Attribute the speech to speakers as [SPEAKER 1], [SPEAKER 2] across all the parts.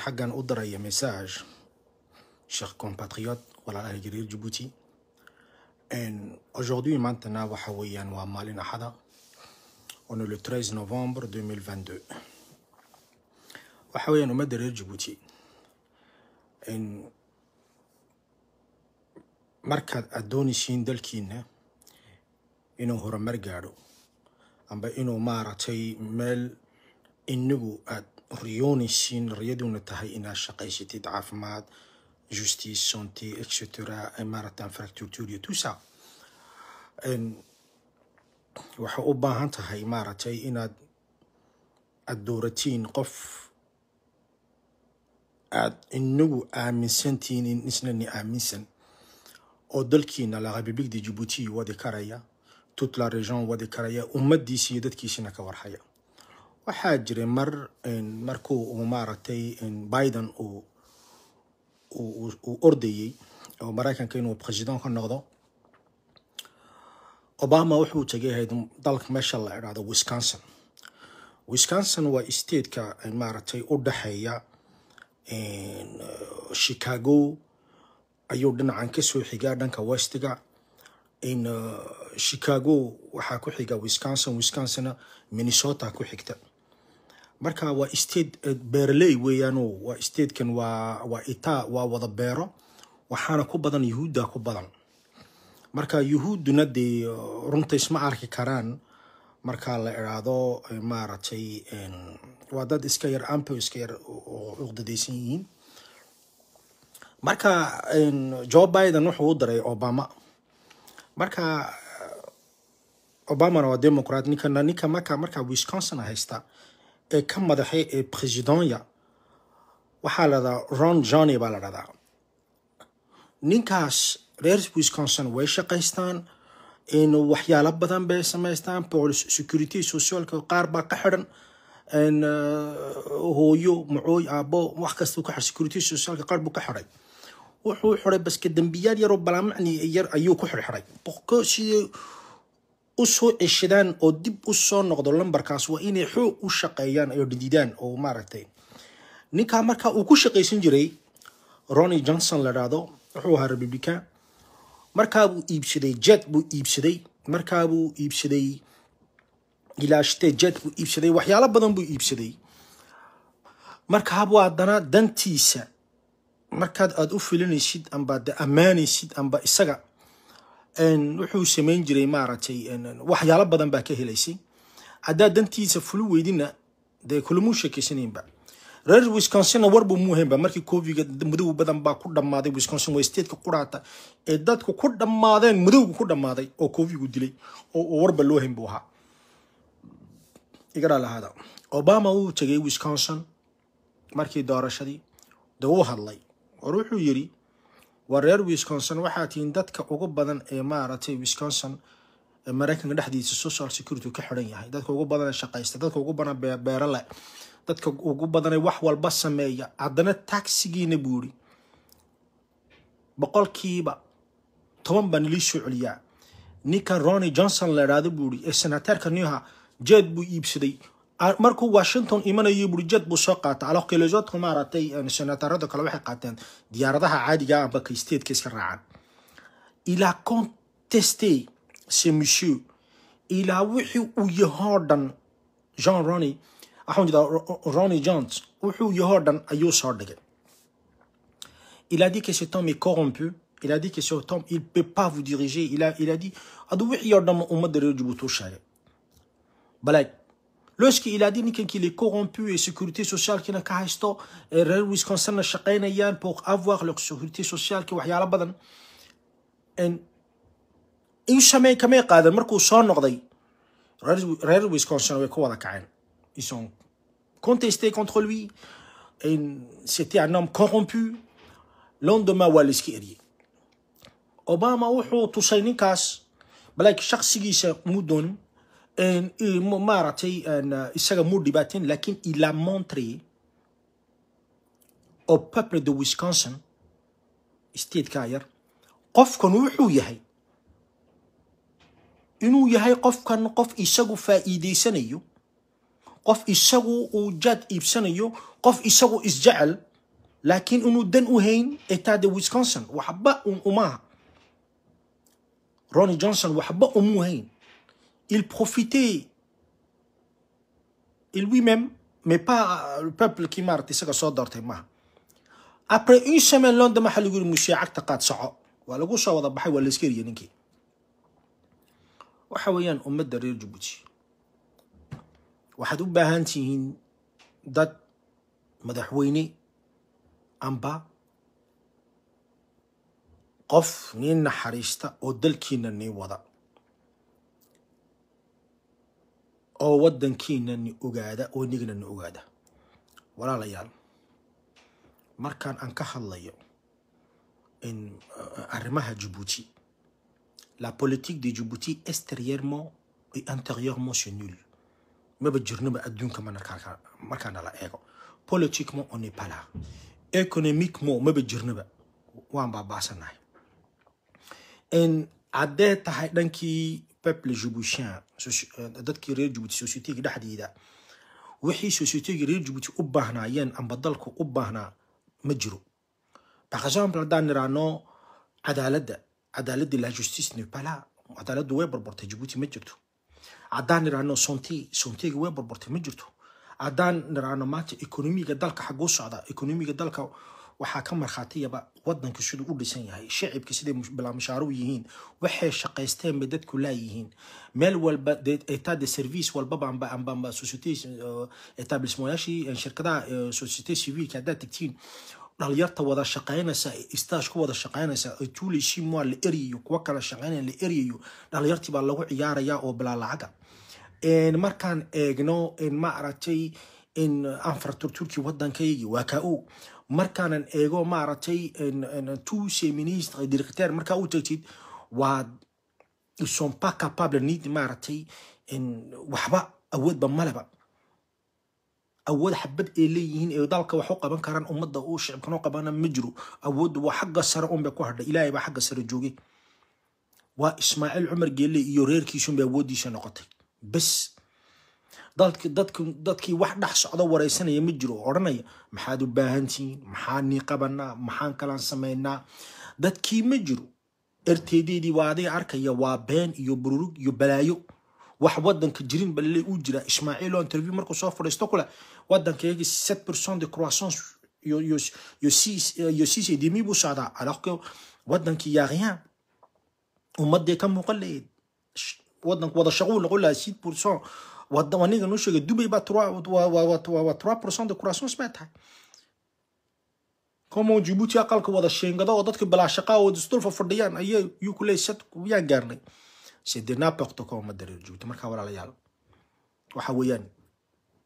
[SPEAKER 1] xaggan u diraya message sheekh compatriote walaalaha jareer jabuuti aujourd'hui maantana waxa weeyaan waa maalin axada on est le 13 novembre 2022 waxa weeyaan ummadda reer jabuuti markaad aad doonaysiin dalkiina inuu horumar gaadho amba inuu maaragtay meel inagu aada riyoonishin riyaduna tahay inaad shaqaysatid caafimaad justice sonti etc marathon fracturturia tusa waxay u baahan tahay maaragtay inaad aada dooratiin qof aad inagu aaminsantiin in isnani aaminsan oo dalkiina la jibuuti wadi karaya tutla la wadi karaya ummadiisi iyo dadkiisina ka warhaya waxaa jiray mar markuu uu maaragtay biden uu uu ordayey oo maraykanka inuu president ka noqdo obama wuxuu tegay ahayd dalka meesha la idhaahdo wisconsin wisconsin waa stateka maaragtay u dhexeeya chicago ayuu dhinacan kasoo xigaa dhanka westiga chicago waxaa ku xiga wisconsin wisconsinna minnesota ku xigta marka waa state eh, beerley weeyaano waa statekan waa waa waa wada beero waxaana ku badan yuhuudda ku badan marka yuhuudduna dee eh, runta isma arki karaan marka la idhaahdo eh, maaragtay waa dad iska yar ampo iska yar oo cuqdadaysan yihiin marka jo biden wuxuu u diray obama marka obamana waa democrat ninkana ninka marka marka wisconsin haysta ee ka madaxay ee presidonya waxaa la dhadaa ron johnny baa la dhadaa ninkaas reer wisconson way shaqaystaan waxyaalo badan bay samaystaan boolis security socialka qaar baa ka xidhan uh, hooyo macooy aabo wax kasta ka security socialka qaar buu ka xidhay wuxuu xidhay baska dembiyaal yaroo balaamacni yar ayuu ku xirxiray sidii soo ceshadaan oo dib u soo noqdo lambarkaas waa inay xoog u shaqeeyaan oo dhididaan oo maaragtay ninkaa marka uu ku shaqaysan jiray roni johnson la dhaahdo wuxuu ahaa republican markaabuu iibsaday jet buu iibsaday markaabuu iibsaday ilaashite jet buu iibsaday waxyaalo badan buu iibsaday markaabuu haddana dantiisa markaad aada u filinaysid amba de ammaanaysid amba isaga wuxuu samayn jiray maaragtay waxyaalo badan baa ka helaysay haddaad dantiisa fulu weydina dee kulamuu sheekeysanaynba reer wisconsinna warba muuhaynba markii coviga madow badan baa ku dhammaaday wisconsin waa stateka quraata ee dadku ku dhammaadeen madowga ku dhammaaday oo covigu dilay oo warba loo hayn buu ahaa iga dhalahaada obama wuu tegay wisconsin markii doorashadii dee uu hadlay war wuxuu yidhi waa reer wisconson waxaa tihiin dadka ugu badan ee maaragtay wisconsin mareykanka dhexdiisa social security ka xidhan yahay dadka ugu badan ee shaqaysta dadka ugu badan beerale dadka ugu badanee wax walba sameeya haddana taxigiina buu yidhi boqolkiiba toban baa nilii soo celiyaa ninka rony johnson la idhaado buuri ee senataarka newha jeed buu iibsaday markuu washington imanayo burjad buu soo qaata alors que les autres maaratay senatarada kale waxay qaateen diyaaradaha caadiga ah, amba stateka iska raacan il a contesté ilaa wixii uu yahoo dhan john rony ah, waxaan jedaa rony jones wuxuu yahoo dhan ayuu soo dhigay il a dit que cet homme est il a dit que adu wixii oo dhan ummadda reer jabuuti sheegay balek looskii ilaadi ninkankii le corrompu ee securité socialkiina ka haysto reer wisconsonna shaqaynayaan pour avoir leur socialki waxyaalo badan iusamey kamay qaadan markuu soo noqday reer wisconsin way ku wada kaceen ils ont contesté contre lui c'était un homme corrompu lendemain waa la iska eriyey obama wuxuu tusay ninkaas balaakiin shaksigiisa muu doonin maaragtay isaga mu dhibaateen lakin il a montré peuple de wisconsin statekaa yar qofkan wuxuu yahay inuu yahay qofkan qof isagu faa'iidaysanayo qof isagu uu jaad iibsanayo qof isagu isjecel laakiin inuu dan u hayn etaa de wisconsin waxba umaaha rony johnson waxba umuu hayn il profitait et lui-même, mais pas le peuple qui m'a arrêté, c'est que ça d'arté ma. Après une semaine, l'un de ma haligou mouché acte qat sa'a. Wa la goucha wa dabahi wa l'eskir yeninki. Wa hawayan ummed darir Djibouti. Wa hadou bahantihin dat madaxweyne amba qof nin naxariista oo dalkiina nii wada oo wadankiina ni ogaada oo nigna ni ogaada walaalayaal markaan aan ka hadlayo uh, arrimaha jibuuti la politique de jibuuti extérieurement et intérieurement c'est nul maba jirnaba adduunka markaan nala eego politiquement on n'est pas là économiquement maba jirnaba waan baaba'sanahay haddee tahay dhankii peuple jibuutin eh, dadkii reer jibuuti societyga dhexdeeda wixii societyga reer jibuuti u baahnaayeen amba dalku u baahnaa ma jiro par exemple haddaan niraano cadaaladda cadaaladdi la justice nepala cadaaladdu way barbartay jibuuti ma jirto haddaan niraano sonti sontiga way barbartay ma jirto haddaan niraano maanta economiga dalka xaguu socda economiga dalka waxaa ka markhaatiyaba wadanka siduu u dhisan yahay shicibka siday balaamushaaru yihiin waxay shaqaysteenba dadku laayihiin meel walba etaade service walbaba etablishmoyaashii euh, shirkadaha euh, societe civilka haddaad tegtiin dhalinyarta wada shaqaynaysa istaash ku wada shaqaynaysa tuuli shimwa la eriyayo kuwa kala shaqaynaya la eriyayo dhalinyartii baa lagu ciyaaraya oo bilaa lacaga markaan eegno maaragtay anfraturturkii wadankaygi waa kaa-o markaanan eego maaragtay tous ministres directeur markaa u tagtid waad sont pas capable nid maaragtay waxba awoodba maleba awood xabad ay leeyihiin ee dalka wax u qaban karaan ummadda uu shicibkan u qabana ma jiro awooddu waa xagga sare unbay ku hadhay ilaahay baa xagga sare joogay waa ismaaciil cumar geelle iyo reerkiisunbay awooddiisa noqotay bas dadkii wax dhex socdo waraysanaya ma jiro odhanaya maxaad u baahantihiin maxaan nii qabanaa maxaan kalaan samaynaa dadkii ma jiro erteydeydii waa adiga arkaya waa been iyo bururug iyo balaayo wax wadanka jirin balile uu jiraa ismaaciilo interview markuu soo fadhiisto kule wadankayagi sept person de croissance iyo siis edimi buu socdaa alaqo wadankii yaaqyaan ummaday ka muuqan lahayd wadanka wada noqon lahaa sept person wadaniga noo dubay ba waa trois percent de croissance baa tahay como jibuuti aqalka wada sheengada oo dadka balaashaqaa oo distulfa fadhiyaan ayay yuu ku leeyahay yaan gaarnay c'est n'importe quoi ma dareer joogto markaa walaalayaal waxa weeyaan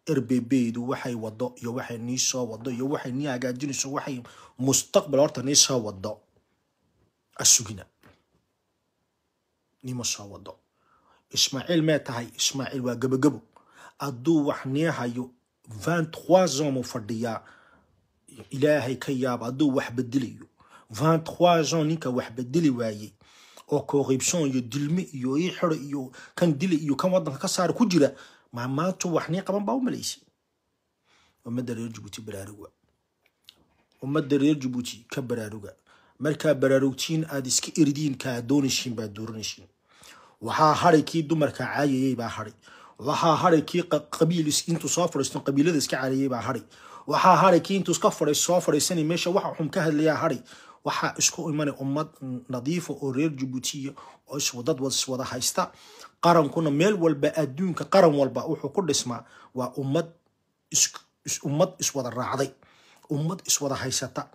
[SPEAKER 1] rbbdu waxay wado iyo waxay nii soo wado iyo waxay nii hagaajinayso waxay mustaqbal horta nii soo wado asugina nima soo wado ismaaciil mee tahay ismaaciil waa gebogebo aduu wax nii hayo vingt-trois fadhiyaa ilaahay ka yaaba aduu wax bedelayo vingt-trois ninka wax bedeli waayey oo kooqiibsoon iyo dilme iyo ii xiro iyo kan dili iyo kan waddanka ka saara ku jira maa maantu wax nii qaban baa u malaysay reer jibuuti baraaruga ummadda reer jibuuti ka baraaruga markaa baraarugtiin aad iska eridiin kaa doonaysiin baad dooranaysiin waxaa hadhay kii dumarka caayayey baa hadhay waxaa hadhay kii qabiil intuu soo fadhiisto qabiilada iska caariyey baa hadhay waxaa hadhay kii intuu iska fadhay soo fadhiisanay meesha waxa xun ka hadlayaa hadhay waxaa isku imanay ummad nadiifa ah oo reer jibuutiya oo iswadad iswada haysta qarankuna meel walba adduunka qaran walba wuxuu ku dhismaa waa ummad ummad iswada raacday ummad iswada haysata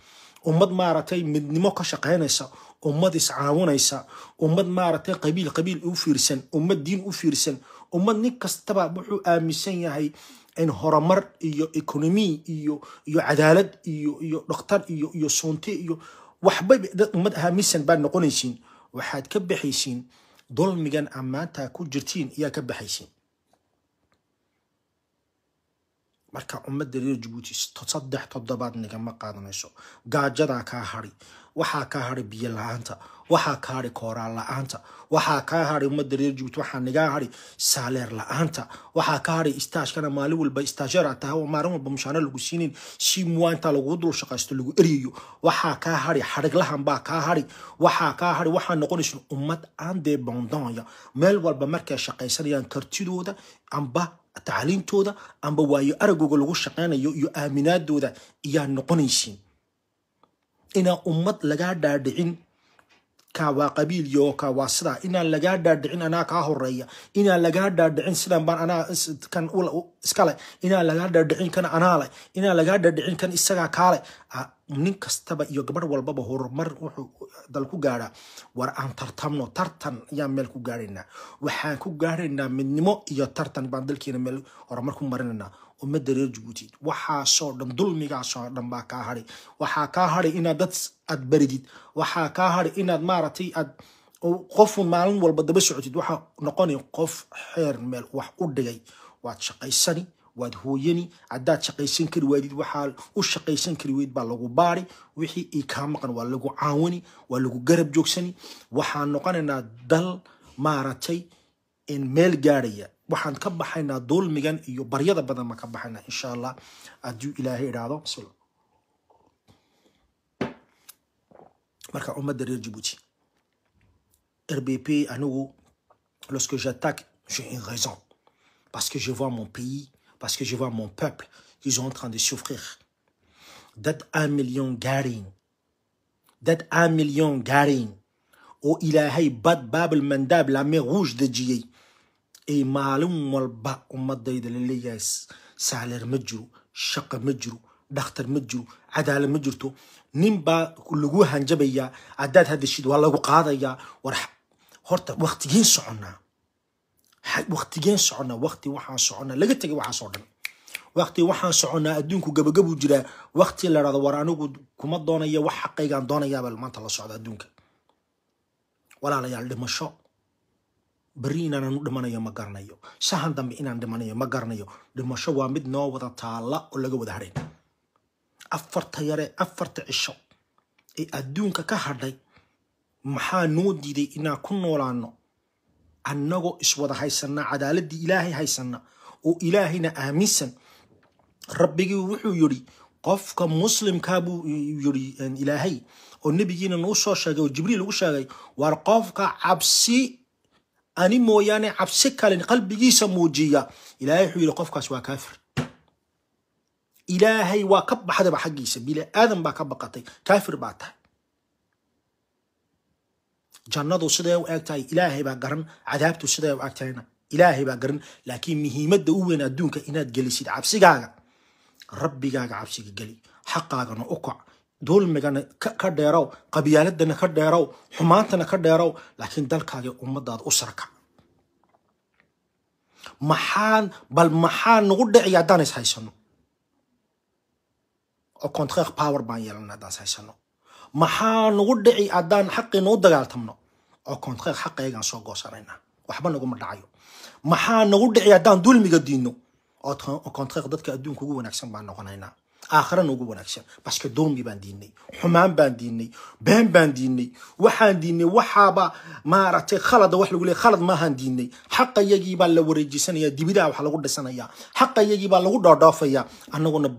[SPEAKER 1] ummad maaragtay midnimo ka shaqaynaysa ummad iscaawinaysa ummad maaragtay qabiil qabiil u fiirsan ummad diin u fiirsan ummad nin kastaba wuxuu aaminsan yahay in horumar iyo economy iyo iyo cadaalad iyo iyo dhaktar iyo iyo soonte iyo waxba dad ummad aaminsan baad noqonaysiin waxaad ka baxaysiin dulmigan amaantaa ku jirtiin ayaa ka baxaysiin marka ummadda reer jabuuti saddex toddobaad nagama qaadanayso gaajadaa kaa hari waxaa kaa hari biyo la-aanta waxaa kaa hari kooraan la-aanta waxaa kaa hari ummadda reer jabuuti waxaa nagaa hari saaleer la-aanta waxaa kaa hari istaashkana maalin walba istaasheera tahay maalin walba mushaano lagu siinin si muwaa lagu dul shaqaysto lagu eryayo waxaa kaa hari xariglahan baa kaa hari waxaa kaa hari waxaa noqonaysa ummad aan dee bondonya meel walba markay shaqaysanayaan kartidooda amba tacliintooda amba waayo aragooga lagu shaqaynayo iyo aaminaadooda iyaa noqonaysiin inaan ummad lagaa dhaadhicin kaa waa qabiil iyo ka waa sidaa inaan lagaa dhaadhicin anaa kaa horeeya inaan lagaa dhaadhicin sidan baan anaa kan iskale inaan lagaa dhaadhicin kan anaa leh inaan lagaa dhaadhicin kan isagaa kaa leh nin kastaba iyo gabadh walbaba horumar wuxuu dal ku gaadhaa war aan tartamno tartan ayaan meel ku gaarana waxaan ku gaadhaynaa midnimo iyo tartan baan dalkeena meel horumar ku marinaynaa ummadda reer jabuuti waxaasoo dhan dulmigaasoo dhan baa kaa haray waxaa kaa hadhay inaad dad aad baridid waxaa kaa haray inaad maaragtay aad qofun maalin walba daba socotid waxaa noqonay qof xeer meel wax u dhigay waad shaqaysani waad hooyani haddaad shaqaysan kari waadid waxaa u shaqaysan kari weyd baa lagu baari wixii i kaa maqan waa lagu caawani waa lagu garab joogsani waxaan noqonaynaa dal maaragtay meel gaaraya waxaan ka baxaynaa duulmigan iyo baryada badan baan ka baxaynaa insha allah hadduu ilaahay idhaahdo marka ummadda reer jibuuti r b p anigu lorsque j'attaque j'ai une raison parce que je vois mon pays parce que je vois mon peuple, ils sont en train de souffrir. That un million garing. That un million garing. O oh, ilaahay bad baabal mandaab la mer rouge de jiyey ay maalin walba ummadayda la leeyahay saalir ma jiro shaqo ma jiro dhakhtar ma jiro cadaalad ma jirto nin baa lagu hanjabayaa haddaad hadashid waa lagu qaadayaa horta waqtigiin soconnaa waqtigeen socona waqti waxaan soconaa laga tegay waxaasoo dhan waqti waxaan soconaa adduunku gabagabuu jiraa waqti la dhahdo war anigu kuma doonaya wax xaqaygaan doonayaabaa maanta la socda adduunka walaalayaal dhimasho beri inaananu dhimanayo ma garanayo sahan dambe inaan dhimanayo ma garanayo dhimasho waa mid noo wada taalla oo laga wada harhay afarta yare afarta cisho ee adduunka ka hadhay maxaa noo diiday inaan ku noolaano annagoo iswada haysanaa cadaaladii ilaahay haysanna oo ilaahayna aaminsan rabbigii wuxuu yidhi qofka muslimkaa buu yidhi ilaahay oo nebigiina nuu soo sheegay oo jibriil ugu sheegay waar qofka cabsi ani mooyaane cabsi kalin qalbigiisa muujiya ilaahay wuxuu yidhi qofkaas waa kaafir ilaahay waa ka baxdaba xaggiisa bili aadan baa ka baqatay kaafir baa tahay jannadu siday u eeg ilaahay baa garan cadaabtu siday u eeg tahayna ilaahay baa garan laakiin muhiimadda u weyn adduunka inaad gelisid cabsigaaga rabbigaaga cabsiga geli xaqaagana u kac duulmigana ka dheerow qabiyaaladana ka dheerow xumaantana ka dheerow laakiin dalkaaga ummadaada u sarka maxaan bal maxaa nagu dhici haddaan is oo contraire power baan yeelana haddaan is maxaa nagu dhici haddaan xaqii noo dagaaltamno oo contrar xaqaygaan soo goosanaynaa waxba naguma dhacayo maxaa nagu dhici haddaan dulmiga diino oo contrar dadka adduunka ugu wanaagsan baan noqonaynaa aakhirana ugu wanaagsan baske doomi baan diinay xumaan baan diinay been baan diinay waxaan diinay waxaaba maaragtay khalada wax lagu leeyahy khalad maahan diinay xaqayagii baa la wareejisanayaa dibidaha wax lagu dhisanayaa xaqayagii baa lagu dhoodhoofayaa annaguna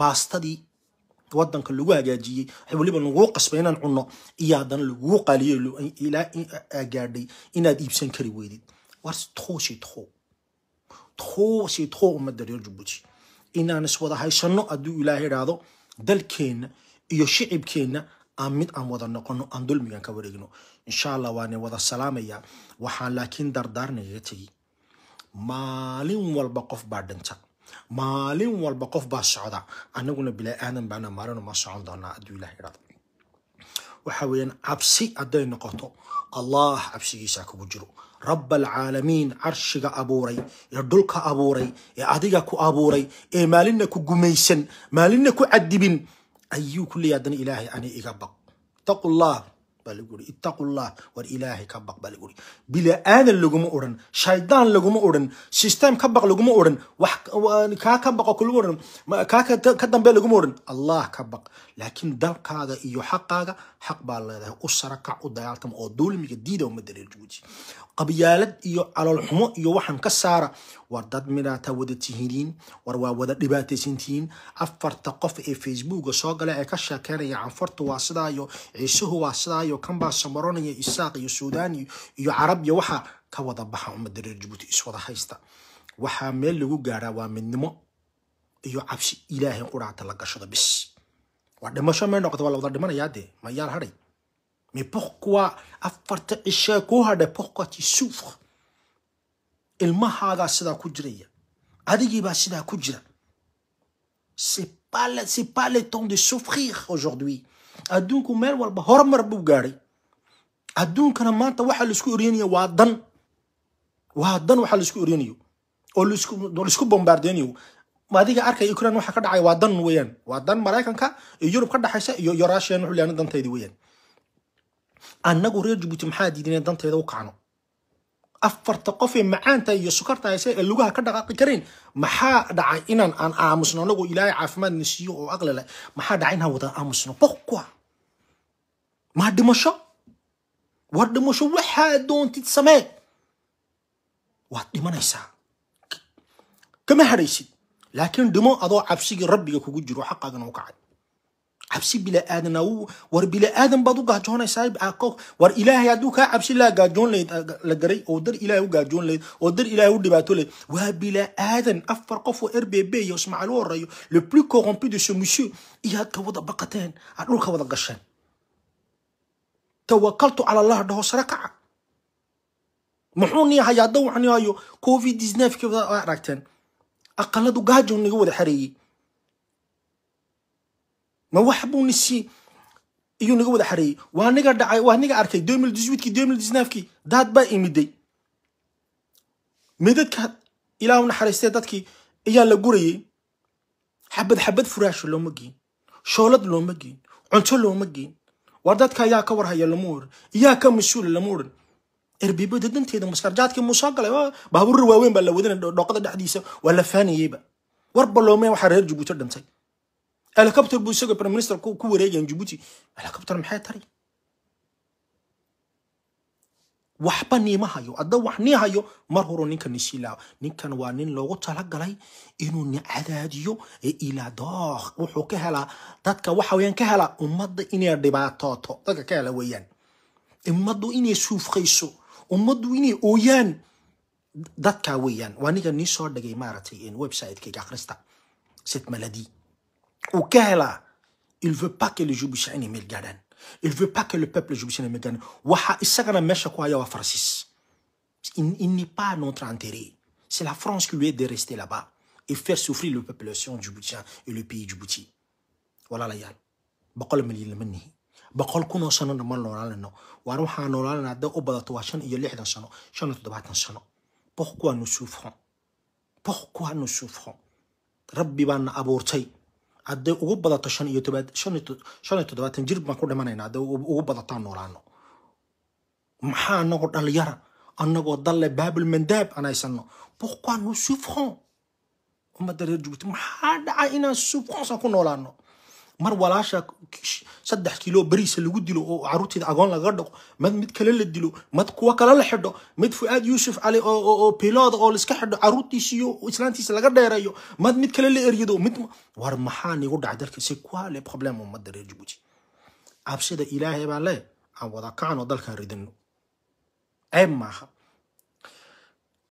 [SPEAKER 1] baastadii wadanka lagu hagaajiyey waxa weliba laguu qasbay inaan cunno iyo haddana laguu qaaliyo ilaa gaadhay inaad iibsan kari weydid warse inaan iswada haysano hadduu ilaah idhaahdo dalkeenna iyo shicibkeenna aan mid aan wada noqono aan dulmigan ka wareegno insha allah waana wada salaamayaa waxaan laakiin dardaarnaga tegey maalin walba qof baa dhinta maalin walba qof baa socda anaguna bilaa aadan baana maalin ma socon doonaa hadduu ilaah idhahdo waxa weyaan cabsi hadday noqoto allah cabsigiisa kugu jiro rab alcaalamiin carshiga abuuray ee dhulka abuuray ee adiga ku abuuray ee maalinna ku gumaysan maalinna ku cadibin ayuu ku leeyahay haddana ilaahay ani iga baq taqu llah baa lagu uri ittaqullah war ilaahay ka baq baa lagu aadan bila'aadan laguma odhan shaydaan laguma odhan system ka baq laguma odhan wax kaa ka baqo laguma odhan ka dambe laguma odhan allah ka baq laakiin dalkaaga iyo xaqaaga xaq baa leedahay u sarakac u dagaaltama oo duulmiga diida umada reer jabuuti qabyaalad iyo caloolxumo iyo waxaan ka saara war dad midaataa wada tihiniin war waa wada dhibaataysantihiin afarta qof ee facebook soo gale ee ka sheekeynaya canfartu waa sidaayo ciisuhu waa sidaayo kanbaa samaronaya isaaq iyo suudaan iyo carab iyo waxaa ka wada baxa ummadda reer jabuuti iswada haysta waxaa meel lagu gaaraa waa midnimo iyo cabsi ilaahay quraata la gashado bis waa dhimasho may noqota waa lawada dhimanayaa dee mayaan hadhay mais pourquoi afarta cishee ku hadhay pourquoi tu ilmahaagaa sidaa ku jiraya adigiibaa sidaa ku jira c'est pas le temps de souffrir aujourd'hui adduunku meel walba horumar buu gaadhay adduunkana maanta waxaa laisku oryanaya waa dan waa dan waxaa laisku oryanayo oo laisku bombardeynayo adiga arkaya ukraine waxa ka dhacay waa dan weyaan waa dan maraykanka iyo yurub ka dhaxaysa iyo iyo russian wuxuu leeyahay danteedii weyaan annagu reer jibuuti maxaa diidinay danteeda u kacno afarta qof ee macaanta iyo sukarta hayse ee lugaha ka dhaqaaqi karin maxaa dhacay inaan aan aamusno anagu ilaahay caafimaadna siiyo oo aqli maxaa dhacay inaan wada aamusno pourquoi maa dhimasho waa dhimasho waxaa doontid samee waad dhimanaysaa kama hadhaysid laakiin dhimo adoo cabsigii rabbiga kugu jiro xaqaagana u kacay cabsi biniaadana war biniaadan baad u gaajoonaysaa ah, war ilaahay hadduu kaa cabsi laa gaajoon layd ah, la garay oo dar ilahay u gaajoon layd oo dar ilahay u dhibaato layd waa biniaadan afar qof oo r b b iyo ismaaciil u horeeyo le plus corrompu de ce monsieur iyo ka wada baqateen aad ah, dhulka wada gasheen tawakaltu cala allah dhaho sare kaca muxuu nii hayo hadda waxani hayo covid aragteen aqaladu gaajoon naga wada xareeyey ma wax buu nisi iyuu naga wada xareeyey waa niga dhacay waa niga arkay dmildiswiidkii dmildisnaafkii daad baa imiday midadka ilaahu naxariistee dadkii ayaa la gurayay xabad xabad furaasho looma geen shoolad looma geen cunto looma geen war dadka yaa ka warhaya lama oran yaa ka mas-uula lama oran erbibada danteeda maskarjaadkii muusoo galay baabuurra waaweyn baa la wadanay dhoqada dhexdiisa waa la faanayeyba warba loomeen waxaa reer jabuuti dhintay helicopter buu isagoo prime minister ku wareegayan jibuuti helicopter maxay tari waxba niima hayo adda wax nii hayo mar horoo ninka nisiilaawa ninkan waa nin loogu talagalay inuu nicadaadiyo ee ilaadooh wuxuu ka helaa dadka waxa weyaan ka helaa ummadda inay dhibaatooto dadka ka hela weeyaan ummaddu inay suufqayso ummaddu inay ooyaan dadka weeyaan waa ninka nii soo dhigay maaragtay websitekaga akhrista sit وكهلا il veut pas que les Joubichains aient Milgaden. Il veut pas que le peuple Joubichain aient Milgaden. Waha isagana mesha kwa yawa Francis. Il, il n'est pas notre intérêt. C'est la France qui lui est de rester là-bas et faire souffrir le population Djiboutien et le pays Djibouti. Voilà la yal. Bakol melil menni. بقول كنا سنة ما نورال لنا واروح على نورال لنا ده أبدا تواشن يلي حدا سنة شنو تدبعت سنة pourquoi nous souffrons pourquoi nous souffrons Rabbi بان أبورتي hadday ugu badato shan iyo tobaad iyo toddobaatan jir baan ku dhimanaynaa hadday ugu badataan noolaano maxaa anagoo dhalinyara anagoo dalle baabul mandab aan haysanno pourquoi nous souffrons ummadda reer jubuuti maxaa dhacay inaan souffrance aan ku noolaano mar walaasha saddex kilo bariisa lagu dilo oo caruurtida agoon lagaga dhaqo mad mid kale la dilo mad kuwa kale la xidho mid fu-aad yuusuf cali oo bilooda oo laiska xidho caruurtiisiiyo islaantiisa laga dheereeyo mad mid kale la eryado mid war maxaa nigu dhacay dalka c'est problem le problème ummadda reer jabuuti cabsida ilaahay baa le aan wada kacan oo dalkaan ridino ceeb maaha